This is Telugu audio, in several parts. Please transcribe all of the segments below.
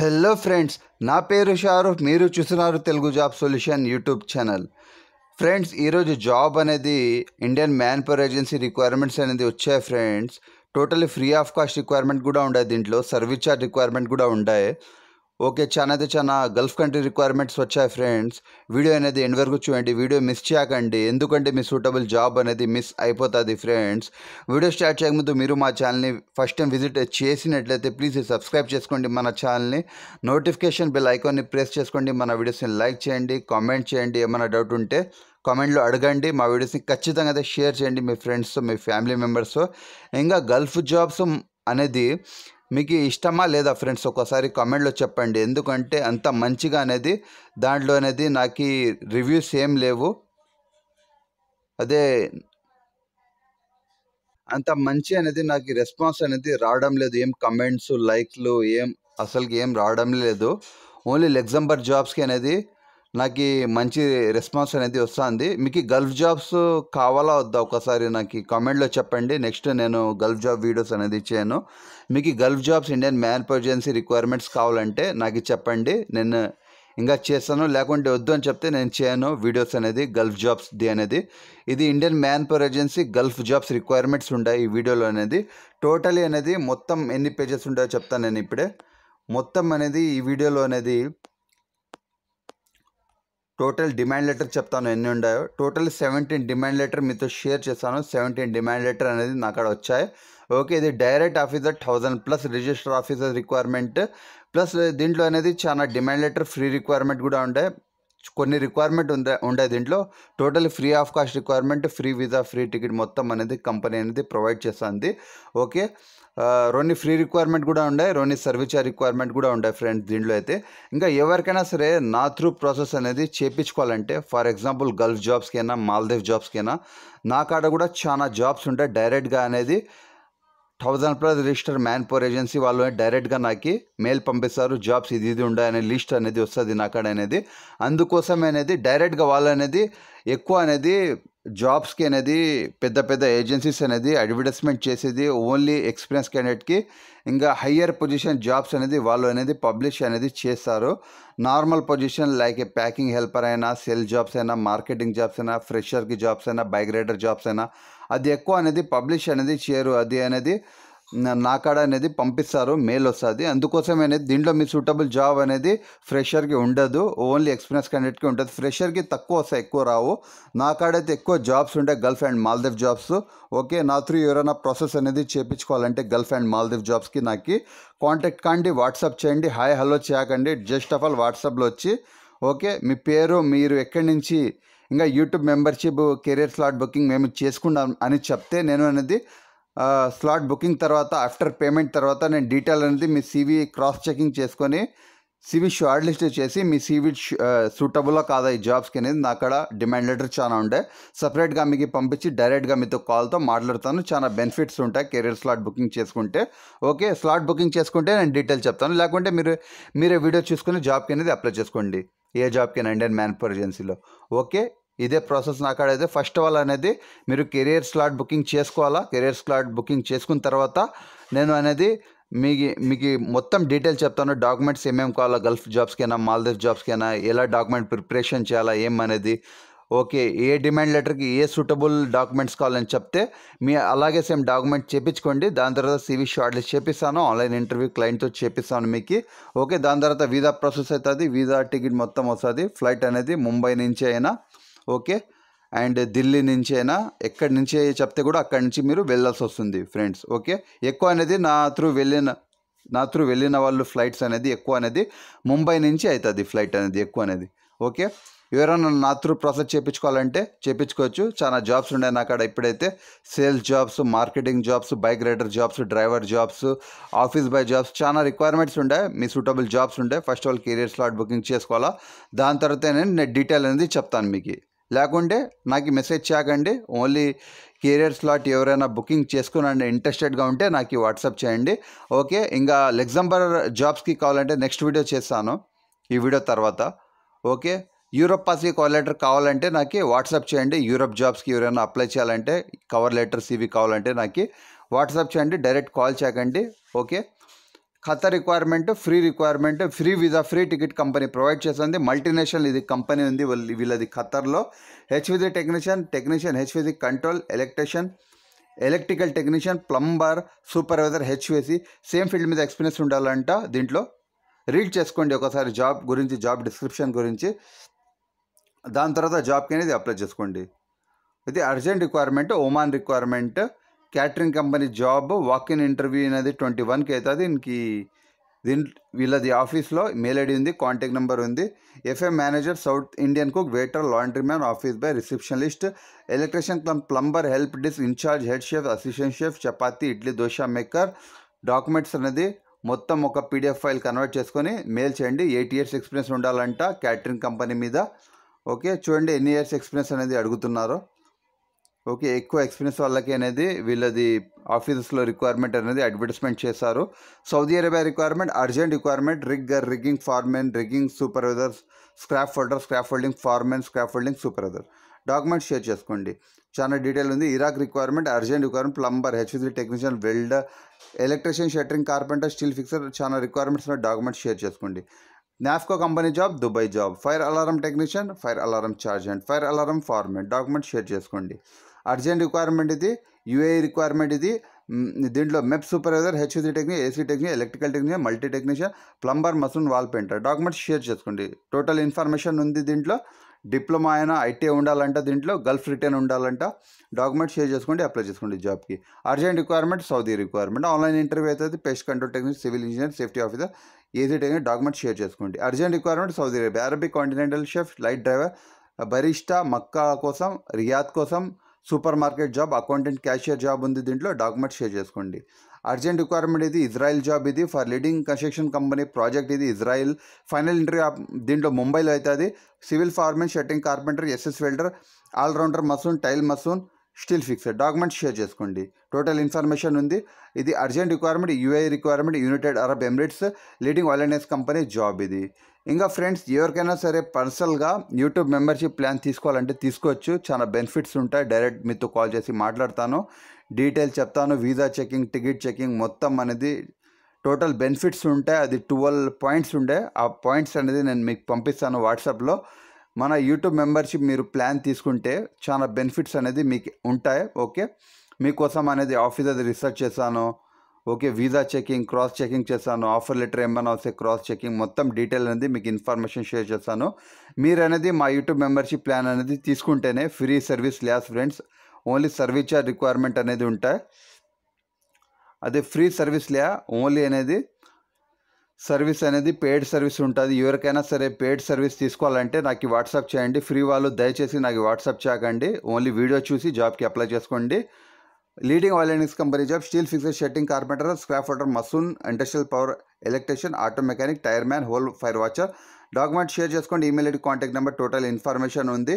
హలో ఫ్రెండ్స్ నా పేరు షారూఫ్ మీరు చూస్తున్నారు Telugu job solution YouTube channel friends ఈరోజు జాబ్ అనేది Indian man power agency requirements అనేది వచ్చాయి friends totally free of cost requirement కూడా ఉండే దీంట్లో సర్వీస్ చార్జ్ రిక్వైర్మెంట్ కూడా ఉండే ఓకే చాలా అయితే చాలా గల్ఫ్ కంట్రీ రిక్వైర్మెంట్స్ వచ్చాయి ఫ్రెండ్స్ వీడియో అనేది ఎండ్ వరకు చూడండి వీడియో మిస్ చేయకండి ఎందుకంటే మీ సూటబుల్ జాబ్ అనేది మిస్ అయిపోతుంది ఫ్రెండ్స్ వీడియో స్టార్ట్ చేయకముందు మీరు మా ఛానల్ని ఫస్ట్ టైం విజిట్ చేసినట్లయితే ప్లీజ్ సబ్స్క్రైబ్ చేసుకోండి మన ఛానల్ని నోటిఫికేషన్ బిల్ ఐకాన్ని ప్రెస్ చేసుకోండి మన వీడియోస్ని లైక్ చేయండి కామెంట్ చేయండి ఏమైనా డౌట్ ఉంటే కామెంట్లో అడగండి మా వీడియోస్ని ఖచ్చితంగా అయితే షేర్ చేయండి మీ ఫ్రెండ్స్తో మీ ఫ్యామిలీ మెంబర్స్తో ఇంకా గల్ఫ్ జాబ్స్ అనేది మీకు ఇష్టమా లేదా ఫ్రెండ్స్ ఒకసారి కామెంట్లో చెప్పండి ఎందుకంటే అంత మంచిగా అనేది దాంట్లో అనేది నాకు రివ్యూస్ ఏం లేవు అదే అంత మంచి అనేది నాకు రెస్పాన్స్ అనేది రావడం లేదు ఏం కమెంట్స్ లైక్లు ఏం అసలుకి ఏం రావడం లేదు ఓన్లీ లెగ్జంబర్ జాబ్స్కి అనేది నాకు మంచి రెస్పాన్స్ అనేది వస్తుంది మీకు గల్ఫ్ జాబ్స్ కావాలా వద్దా ఒకసారి నాకు కామెంట్లో చెప్పండి నెక్స్ట్ నేను గల్ఫ్ జాబ్ వీడియోస్ అనేది ఇచ్చాను మీకు గల్ఫ్ జాబ్స్ ఇండియన్ మ్యాన్ పర్జెన్సీ రిక్వైర్మెంట్స్ కావాలంటే నాకు చెప్పండి నేను ఇంకా చేస్తాను లేకుంటే వద్దు అని చెప్తే నేను చేయను వీడియోస్ అనేది గల్ఫ్ జాబ్స్ ది అనేది ఇది Indian man power agency Gulf jobs requirements ఉంటాయి ఈ వీడియోలో అనేది టోటలీ అనేది మొత్తం ఎన్ని పేజెస్ ఉంటాయో చెప్తాను నేను ఇప్పుడే మొత్తం అనేది ఈ వీడియోలో అనేది టోటల్ డిమాండ్ లెటర్ చెప్తాను ఎన్ని ఉన్నాయో టోటల్ సెవెంటీన్ డిమాండ్ లెటర్ మీతో షేర్ చేస్తాను సెవెంటీన్ డిమాండ్ లెటర్ అనేది నాకు అక్కడ వచ్చాయి ఓకే ఇది direct officer thousand plus register officer requirement plus దీంట్లో అనేది చాలా డిమాండ్ లెటర్ ఫ్రీ రిక్వైర్మెంట్ కూడా ఉండే కొన్ని రిక్వైర్మెంట్ ఉండే ఉండే దీంట్లో total free of cost requirement free visa free ticket మొత్తం అనేది కంపెనీ అనేది ప్రొవైడ్ చేస్తుంది ఓకే రెండు ఫ్రీ రిక్వైర్మెంట్ కూడా ఉండే రెండు సర్వీస్ చార్జ్ రిక్వైర్మెంట్ కూడా ఉండే ఫ్రెండ్ దీంట్లో అయితే ఇంకా ఎవరికైనా సరే నా త్రూ ప్రాసెస్ అనేది చేపించుకోవాలంటే ఫర్ ఎగ్జాంపుల్ గల్ఫ్ అయినా మాల్దీవ్ అయినా నా కాడ కూడా చాలా జాబ్స్ ఉంటాయి డైరెక్ట్గా అనేది thousand plus register man power agency వాళ్ళు డైరెక్ట్గా నాకు మెయిల్ పంపిస్తారు జాబ్స్ ఇది ఇది ఉండే అనే లిస్ట్ అనేది వస్తుంది కాడ అనేది అందుకోసం అనేది డైరెక్ట్గా వాళ్ళు అనేది ఎక్కువ అనేది జాబ్స్కి అనేది పెద్ద పెద్ద ఏజెన్సీస్ అనేది అడ్వర్టైజ్మెంట్ చేసేది ఓన్లీ ఎక్స్పీరియన్స్ క్యాండిడేట్కి ఇంకా హయ్యర్ పొజిషన్ జాబ్స్ అనేది వాళ్ళు అనేది పబ్లిష్ అనేది చేస్తారు normal position like a packing helper అయినా సెల్ జాబ్స్ అయినా మార్కెటింగ్ జాబ్స్ అయినా ఫ్రెషర్కి జాబ్స్ అయినా రైడర్ జాబ్స్ అయినా అది ఎక్కువ అనేది పబ్లిష్ అనేది చేయరు అది అనేది నాకాడ అనేది పంపిస్తారు మెయిల్ వస్తుంది అందుకోసం అనేది దీంట్లో మీ సూటబుల్ జాబ్ అనేది ఫ్రెషర్కి ఉండదు ఓన్లీ ఎక్స్పీరియన్స్ క్యాండిడేట్కి ఉంటుంది ఫ్రెషర్కి తక్కువ వస్తాయి ఎక్కువ రావు నాకాడైతే ఎక్కువ జాబ్స్ ఉంటాయి Gulf and Maldive jobs okay నా త్రూ ఎవరైనా ప్రాసెస్ అనేది చేపించుకోవాలంటే గల్ఫ్ అండ్ మాల్దీవ్ జాబ్స్కి నాకు కాంటాక్ట్ కాండి వాట్సాప్ చేయండి హాయ్ హలో చేయకండి జస్ట్ ఆఫ్ ఆల్ వాట్సాప్లో వచ్చి ఓకే మీ పేరు మీరు ఎక్కడి నుంచి ఇంకా YouTube membership career slot booking మేము చేసుకున్నాం అని చెప్తే నేను అనేది స్లాట్ బుకింగ్ తర్వాత ఆఫ్టర్ పేమెంట్ తర్వాత నేను డీటెయిల్ అనేది మీ సీవీ క్రాస్ చెకింగ్ చేసుకొని సివి షార్ట్ లిస్ట్ చేసి మీ సివి సూటబులా కాదా ఈ జాబ్స్కి అనేది నా అక్కడ డిమాండ్ లెటర్ చాలా ఉండే సపరేట్గా మీకు పంపించి డైరెక్ట్గా మీతో కాల్తో మాట్లాడతాను చాలా బెనిఫిట్స్ ఉంటాయి కెరీర్ స్లాట్ బుకింగ్ చేసుకుంటే ఓకే స్లాట్ బుకింగ్ చేసుకుంటే నేను డీటెయిల్ చెప్తాను లేకుంటే మీరు మీరే వీడియో చూసుకుని జాబ్కి అనేది అప్లై చేసుకోండి ఏ జాబ్కి ఇండియన్ మ్యాన్ ఫర్ ఏజెన్సీలో ఓకే ఇదే ప్రాసెస్ నా కాడ అయితే ఫస్ట్ ఆల్ అనేది మీరు కెరియర్ స్లాట్ బుకింగ్ చేసుకోవాలా కెరియర్ స్లాట్ బుకింగ్ చేసుకున్న తర్వాత నేను అనేది మీకు మీకు మొత్తం డీటెయిల్ చెప్తాను డాక్యుమెంట్స్ ఏమేమి కావాలా గల్ఫ్ జాబ్స్కైనా మాల్దీవ్ జాబ్స్కైనా ఎలా డాక్యుమెంట్ ప్రిపరేషన్ చేయాలా ఏం అనేది ఓకే ఏ డిమాండ్ లెటర్కి ఏ సూటబుల్ డాక్యుమెంట్స్ కావాలని చెప్తే మీ అలాగే సేమ్ డాక్యుమెంట్ చేపించుకోండి దాని తర్వాత సివి షార్ట్ లిస్ట్ చేపిస్తాను ఆన్లైన్ ఇంటర్వ్యూ క్లయింట్తో చేపిస్తాను మీకు ఓకే దాని తర్వాత వీసా ప్రాసెస్ అవుతుంది వీసా టికెట్ మొత్తం వస్తుంది ఫ్లైట్ అనేది ముంబై నుంచి అయినా ఓకే అండ్ ఢిల్లీ నుంచి అయినా ఎక్కడి నుంచి చెప్తే కూడా అక్కడి నుంచి మీరు వెళ్ళాల్సి వస్తుంది ఫ్రెండ్స్ ఓకే ఎక్కువ అనేది నా త్రూ వెళ్ళిన నా త్రూ వెళ్ళిన వాళ్ళు ఫ్లైట్స్ అనేది ఎక్కువ అనేది ముంబై నుంచి అవుతుంది ఫ్లైట్ అనేది ఎక్కువ అనేది ఓకే ఎవరైనా నా త్రూ ప్రాసెస్ చేయించుకోవాలంటే చేయించుకోవచ్చు చాలా జాబ్స్ ఉన్నాయి నాకు అక్కడ ఇప్పుడైతే sales jobs marketing jobs bike rider jobs driver jobs office boy jobs చాలా రిక్వైర్మెంట్స్ ఉండే మీ సూటబుల్ జాబ్స్ ఉండే first all career slot booking చేసుకోవాలా దాని తర్వాత నేను డీటెయిల్ అనేది చెప్తాను మీకు లేకుంటే నాకు మెసేజ్ చేయకండి ఓన్లీ కెరియర్ స్లాట్ ఎవరైనా బుకింగ్ చేసుకుని ఇంట్రెస్టెడ్గా ఉంటే నాకు వాట్సాప్ చేయండి ఓకే ఇంకా లెగ్జాంబర్ జాబ్స్కి కావాలంటే నెక్స్ట్ వీడియో చేస్తాను ఈ వీడియో తర్వాత ఓకే యూరప్ పాస్కి కవర్ లెటర్ కావాలంటే నాకు వాట్సాప్ చేయండి యూరప్ జాబ్స్కి ఎవరైనా అప్లై చేయాలంటే కవర్ లెటర్ సివి కావాలంటే నాకు వాట్సాప్ చేయండి డైరెక్ట్ కాల్ చేయకండి okay Qatar requirement free requirement free visa free ticket company provide చేస్తుంది మల్టీనేషనల్ ఇది కంపెనీ ఉంది వీళ్ళది ఖతర్లో HVAC technician technician HVAC control electrician electrical technician plumber supervisor HVAC same field మీద ఎక్స్పీరియన్స్ ఉండాలంట దీంట్లో రీడ్ చేసుకోండి ఒకసారి జాబ్ గురించి జాబ్ డిస్క్రిప్షన్ గురించి దాని తర్వాత జాబ్కి అనేది అప్లై చేసుకోండి ఇది urgent requirement Oman requirement catering company job walk in interview అనేది ట్వంటీ వన్కి అవుతుంది దీనికి దీని వీళ్ళది ఆఫీస్లో మెయిల్ ఐడి ఉంది కాంటాక్ట్ నెంబర్ ఉంది F A manager South Indian cook waiter laundry man office boy receptionist electrician plumber help desk incharge head chef assistant chef chapati idli dosa maker documents అనేది మొత్తం ఒక పీడిఎఫ్ ఫైల్ కన్వర్ట్ చేసుకొని మెయిల్ చేయండి ఎయిట్ ఇయర్స్ ఎక్స్పీరియన్స్ ఉండాలంట క్యాటరింగ్ కంపెనీ మీద ఓకే చూడండి ఎన్ని ఇయర్స్ ఎక్స్పీరియన్స్ అనేది అడుగుతున్నారు ఓకే ఎక్కువ ఎక్స్పీరియన్స్ వాళ్ళకి అనేది వీళ్ళది ఆఫీసెస్లో రిక్వైర్మెంట్ అనేది అడ్వర్టైజ్మెంట్ చేశారు Saudi Arabia requirement urgent requirement rigger rigging foreman rigging supervisor scaffolder scaffolding foreman scaffolding supervisor documents share చేసుకోండి చాలా డీటెయిల్ ఉంది Iraq requirement urgent requirement plumber HVAC technician welder electrician shuttering carpenter steel fixer చాలా రిక్వైర్మెంట్స్ డాక్యుమెంట్స్ షేర్ చేసుకోండి Naffco company job Dubai job fire alarm technician fire alarm charge and fire alarm foreman document share చేసుకోండి అర్జెంట్ రిక్వైర్మెంట్ ఇది యూఏ రిక్వైర్మెంట్ e ఇది దీంట్లో MEP supervisor HVAC technic AC technic electrical technician multi technician plumber mason wall painter documents share చేసుకోండి టోటల్ ఇన్ఫర్మేషన్ ఉంది దీంట్లో డిప్లొమా అయినా ఐటీ ఉండాలంట దీంట్లో గల్ఫ్ రిటర్న్ ఉండాలంట డాక్యుమెంట్ షేర్ చేసుకోండి అప్లై చేసుకోండి జాబ్కి urgent requirement Saudi requirement online interview అవుతుంది pest control technician civil engineer safety officer AC technic document share చేసుకోండి urgent requirement Saudi Arabia Arabic continental chef light driver బరిష్టా Mecca కోసం రియాద్ కోసం super market job accountant cashier job ఉంది దీంట్లో డాక్యుమెంట్స్ షేర్ చేసుకోండి అర్జెంట్ రిక్వైర్మెంట్ ఇది ఇజ్రాయెల్ జాబ్ ఇది for leading construction company project ఇది ఇజ్రాయెల్ ఫైనల్ ఇంటర్వ్యూ దీంట్లో ముంబైలో అవుతుంది civil foreman shuttering carpenter SS welder allrounder mason tile mason steel fixer documents share చేసుకోండి టోటల్ ఇన్ఫర్మేషన్ ఉంది ఇది urgent requirement UAE requirement United Arab Emirates leading oil and company job ఇది ఇంకా ఫ్రెండ్స్ ఎవరికైనా సరే పర్సనల్గా యూట్యూబ్ మెంబర్షిప్ ప్లాన్ తీసుకోవాలంటే తీసుకోవచ్చు చాలా బెనిఫిట్స్ ఉంటాయి డైరెక్ట్ మీతో కాల్ చేసి మాట్లాడతాను డీటెయిల్ చెప్తాను వీసా చెకింగ్ టికెట్ చెకింగ్ మొత్తం అనేది టోటల్ బెనిఫిట్స్ ఉంటాయి అది ట్వెల్వ్ పాయింట్స్ ఉండే ఆ పాయింట్స్ అనేది నేను మీకు పంపిస్తాను వాట్సాప్లో మన యూట్యూబ్ మెంబర్షిప్ మీరు ప్లాన్ తీసుకుంటే చాలా బెనిఫిట్స్ అనేది మీకు ఉంటాయి ఓకే మీకోసం అనేది ఆఫీస్ అది రీసెర్చ్ చేశాను okay visa checking cross checking చేస్తాను ఆఫర్ లెటర్ ఏమైనా వస్తే క్రాస్ చెకింగ్ మొత్తం డీటెయిల్ అనేది మీకు ఇన్ఫర్మేషన్ షేర్ చేస్తాను మీరు అనేది మా యూట్యూబ్ మెంబర్షిప్ ప్లాన్ అనేది తీసుకుంటేనే ఫ్రీ సర్వీస్ ల్యాస్ friends only service charge requirement అనేది ఉంటాయి అదే ఫ్రీ సర్వీస్ ల్యా ఓన్లీ అనేది సర్వీస్ అనేది పెయిడ్ సర్వీస్ ఉంటుంది ఎవరికైనా సరే పెయిడ్ సర్వీస్ తీసుకోవాలంటే నాకు వాట్సాప్ చేయండి ఫ్రీ వాళ్ళు దయచేసి నాకు వాట్సాప్ చేయకండి ఓన్లీ వీడియో చూసి జాబ్కి అప్లై చేసుకోండి leading oil and company job steel fixer fixer carpenter scrap scrap mason industrial power electrician auto mechanic tyre man hole fire watcher document share చేసుకోండి email ID contact number total information ఉంది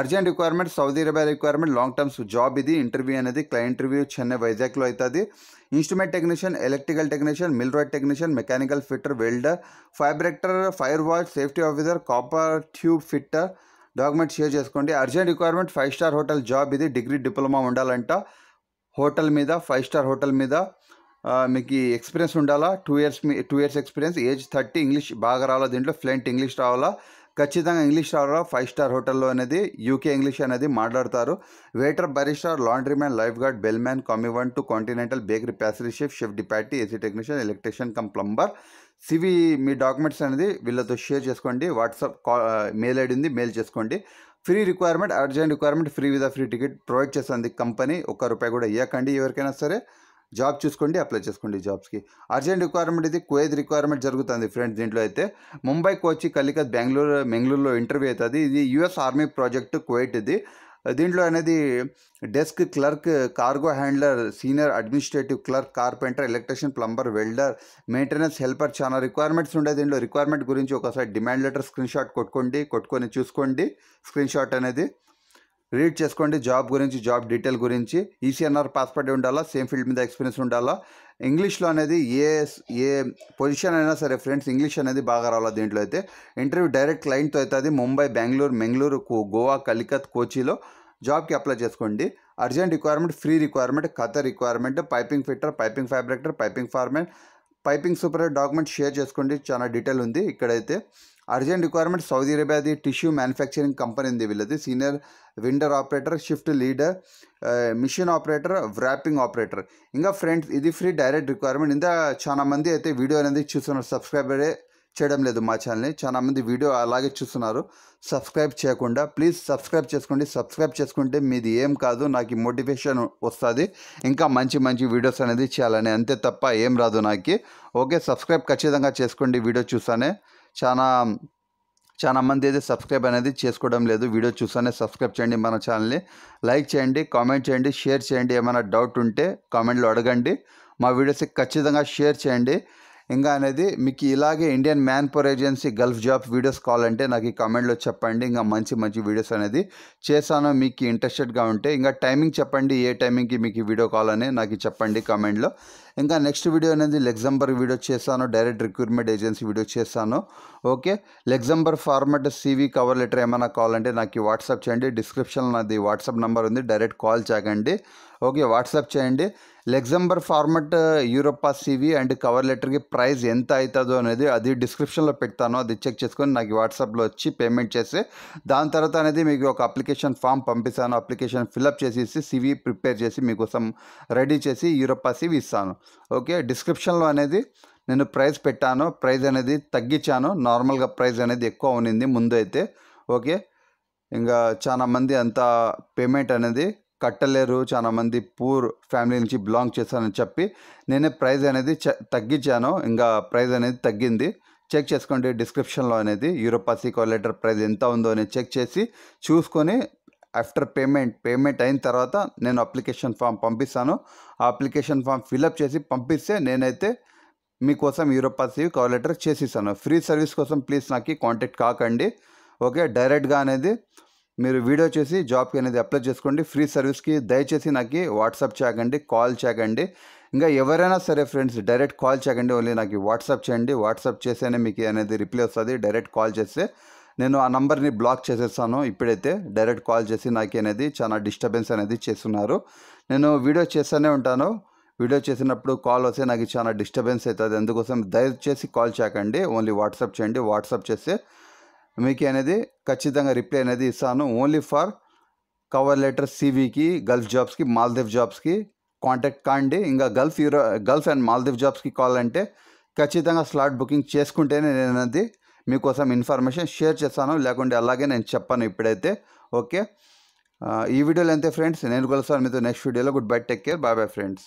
urgent requirement Saudi Arabia requirement long terms job ఇది ఇంటర్వ్యూ అనేది క్లైంట్ ఇంటర్వ్యూ చెన్నై వైజాగ్లో అవుతుంది instrument technician electrical technician road technician mechanical fitter welder fabricator fire watch safety officer copper tube fitter document share చేసుకోండి urgent requirement five star hotel job ఇది డిగ్రీ డిప్లొమా ఉండాలంట హోటల్ మీద ఫైవ్ స్టార్ హోటల్ మీద మీకు ఎక్స్పీరియన్స్ ఉండాలా టూ ఇయర్స్ మీ two years experience age thirty English బాగా రావాలా దీంట్లో ఫ్లెంట్ ఇంగ్లీష్ రావాలా ఖచ్చితంగా ఇంగ్లీష్ రావాలా ఫైవ్ స్టార్ హోటల్లో అనేది యూకే ఇంగ్లీష్ అనేది మాట్లాడతారు waiter barista laundry man life guard bell man commis one two continental bakery pastry chef chef de partie AC technician electrician cum plumber CV మీ డాక్యుమెంట్స్ అనేది వీళ్ళతో షేర్ చేసుకోండి వాట్సాప్ కా మెయిల్ ఐడి ఉంది మెయిల్ చేసుకోండి free requirement urgent requirement free visa free ticket provide చేస్తుంది కంపెనీ ఒక్క రూపాయి కూడా ఇవ్వకండి ఎవరికైనా సరే జాబ్ చూసుకోండి అప్లై చేసుకోండి జాబ్స్కి అర్జెంట్ రిక్వైర్మెంట్ ఇది కువైత్ రిక్వైర్మెంట్ జరుగుతుంది ఫ్రెండ్స్ దీంట్లో అయితే ముంబై కోచి కలికత్ బెంగళూరు బెంగళూరులో ఇంటర్వ్యూ అవుతుంది ఇది యుఎస్ ఆర్మీ ప్రాజెక్ట్ క్వేట్ ఇది దీంట్లో అనేది desk clerk cargo handler senior administrative clerk carpenter electrician plumber welder maintenance helper చాలా రిక్వైర్మెంట్స్ ఉండే దీంట్లో రిక్వైర్మెంట్ గురించి ఒకసారి డిమాండ్ లెటర్ స్క్రీన్ షాట్ కొట్టుకోండి కొట్టుకొని చూసుకోండి స్క్రీన్ షాట్ అనేది రీడ్ చేసుకోండి జాబ్ గురించి జాబ్ డీటెయిల్ గురించి ఈసీఎన్ఆర్ పాస్పోర్ట్ ఉండాలా సేమ్ ఫీల్డ్ మీద ఎక్స్పీరియన్స్ ఉండాలా ఇంగ్లీష్లో అనేది ఏ ఏ పొజిషన్ అయినా సరే ఫ్రెండ్స్ ఇంగ్లీష్ అనేది బాగా రావాలి దీంట్లో అయితే ఇంటర్వ్యూ డైరెక్ట్ క్లయింట్తో అవుతుంది ముంబై బెంగళూరు మెంగళూరు గోవా కలికత్ కోచిలో జాబ్కి అప్లై చేసుకోండి urgent requirement free requirement Qatar requirement piping fitter piping fabricator piping foreman piping super document share చేసుకోండి చాలా డీటెయిల్ ఉంది ఇక్కడైతే అర్జెంట్ రిక్వైర్మెంట్ సౌదీ అరేబియాది టిష్యూ మ్యానుఫ్యాక్చరింగ్ కంపెనీ ఉంది వీళ్ళది senior winder operator shift leader machine operator wrapping operator ఇంకా ఫ్రెండ్స్ ఇది ఫ్రీ డైరెక్ట్ రిక్వైర్మెంట్ ఇంకా చాలా మంది అయితే వీడియో అనేది చూస్తున్నారు సబ్స్క్రైబరే చేయడం లేదు మా ఛానల్ని చాలామంది వీడియో అలాగే చూస్తున్నారు సబ్స్క్రైబ్ చేయకుండా ప్లీజ్ సబ్స్క్రైబ్ చేసుకోండి సబ్స్క్రైబ్ చేసుకుంటే మీది ఏం కాదు నాకు మోటివేషన్ వస్తుంది ఇంకా మంచి మంచి వీడియోస్ అనేది చేయాలని అంతే తప్ప ఏం రాదు నాకు ఓకే సబ్స్క్రైబ్ ఖచ్చితంగా చేసుకోండి వీడియో చూస్తానే చాలా చాలా మంది అయితే సబ్స్క్రైబ్ అనేది చేసుకోవడం లేదు వీడియో చూసానే సబ్స్క్రైబ్ చేయండి మన ఛానల్ని లైక్ చేయండి కామెంట్ చేయండి షేర్ చేయండి ఏమైనా డౌట్ ఉంటే కామెంట్లో అడగండి మా వీడియోస్కి ఖచ్చితంగా షేర్ చేయండి ఇంకా అనేది మీకు ఇలాగే Indian man power agency Gulf job videos కావాలంటే నాకు ఈ కామెంట్లో చెప్పండి ఇంకా మంచి మంచి వీడియోస్ అనేది చేశాను మీకు ఇంట్రెస్టెడ్గా ఉంటే ఇంకా టైమింగ్ చెప్పండి ఏ టైమింగ్కి మీకు వీడియో కాల్ అని నాకు చెప్పండి కామెంట్లో ఇంకా నెక్స్ట్ వీడియో అనేది లెగ్జంబర్ వీడియో చేశాను డైరెక్ట్ రిక్రూట్మెంట్ ఏజెన్సీ వీడియో చేశాను okay Luxembourg format CV cover letter ఏమైనా కావాలంటే నాకు వాట్సాప్ చేయండి డిస్క్రిప్షన్లో నాది వాట్సాప్ నెంబర్ ఉంది డైరెక్ట్ కాల్ చేయకండి ఓకే వాట్సాప్ చేయండి Luxembourg format Europa CV and cover లెటర్కి ప్రైస్ ఎంత అవుతుందో అనేది అది డిస్క్రిప్షన్లో పెడతాను అది చెక్ చేసుకొని నాకు వాట్సాప్లో వచ్చి పేమెంట్ చేసి దాని తర్వాత అనేది మీకు ఒక అప్లికేషన్ ఫామ్ పంపిస్తాను అప్లికేషన్ ఫిల్అప్ చేసేసి సివి ప్రిపేర్ చేసి మీకోసం రెడీ చేసి యూరోపా సివి ఇస్తాను ఓకే డిస్క్రిప్షన్లో అనేది నేను ప్రైస్ పెట్టాను ప్రైస్ అనేది తగ్గించాను నార్మల్గా ప్రైస్ అనేది ఎక్కువ ఉన్నింది ముందు అయితే ఓకే ఇంకా చాలామంది అంత పేమెంట్ అనేది కట్టలేరు చాలామంది పూర్ ఫ్యామిలీ నుంచి బిలాంగ్ చేస్తానని చెప్పి నేనే ప్రైజ్ అనేది తగ్గించాను ఇంకా ప్రైజ్ అనేది తగ్గింది చెక్ చేసుకోండి డిస్క్రిప్షన్లో అనేది యూరోపాసీ కోలేటర్ ప్రైస్ ఎంత ఉందో అని చెక్ చేసి చూసుకొని ఆఫ్టర్ పేమెంట్ పేమెంట్ అయిన తర్వాత నేను అప్లికేషన్ ఫామ్ పంపిస్తాను ఆ అప్లికేషన్ ఫామ్ ఫిలప్ చేసి పంపిస్తే నేనైతే మీకోసం యూరోపాసీ కవర్ లెటర్ చేసిస్తాను ఫ్రీ సర్వీస్ కోసం ప్లీజ్ నాకు కాంటాక్ట్ కాకండి ఓకే డైరెక్ట్గా అనేది మీరు వీడియో చేసి జాబ్కి అనేది అప్లై చేసుకోండి ఫ్రీ సర్వీస్కి దయచేసి నాకు వాట్సాప్ చేయకండి కాల్ చేయకండి ఇంకా ఎవరైనా సరే ఫ్రెండ్స్ డైరెక్ట్ కాల్ చేయకండి ఓన్లీ నాకు వాట్సాప్ చేయండి వాట్సాప్ చేస్తేనే మీకు అనేది రిప్లై వస్తుంది డైరెక్ట్ కాల్ చేస్తే నేను ఆ నంబర్ని బ్లాక్ చేసేస్తాను ఇప్పుడైతే డైరెక్ట్ కాల్ చేసి నాకు అనేది చాలా డిస్టర్బెన్స్ అనేది చేస్తున్నారు నేను వీడియో చేస్తూనే ఉంటాను వీడియో చేసినప్పుడు కాల్ వస్తే నాకు చాలా డిస్టర్బెన్స్ అవుతుంది అందుకోసం దయచేసి కాల్ చేయకండి ఓన్లీ వాట్సాప్ చేయండి వాట్సాప్ చేస్తే మీకు e అనేది ఖచ్చితంగా రిప్లై అనేది ఇస్తాను ఓన్లీ ఫర్ కవర్ లెటర్ సివికి గల్ఫ్ జాబ్స్కి మాల్దీవ్ జాబ్స్కి కాంటాక్ట్ కాండి ఇంకా Gulf Euro Gulf and Maldive జాబ్స్కి కాల్ అంటే ఖచ్చితంగా స్లాట్ బుకింగ్ చేసుకుంటేనే నేను అనేది మీకోసం ఇన్ఫర్మేషన్ షేర్ చేస్తాను లేకుంటే అలాగే నేను చెప్పాను ఇప్పుడైతే ఓకే ఈ వీడియోలో అంతే ఫ్రెండ్స్ నేను కలుస్తాను మీతో నెక్స్ట్ వీడియోలో good bye take care bye bye friends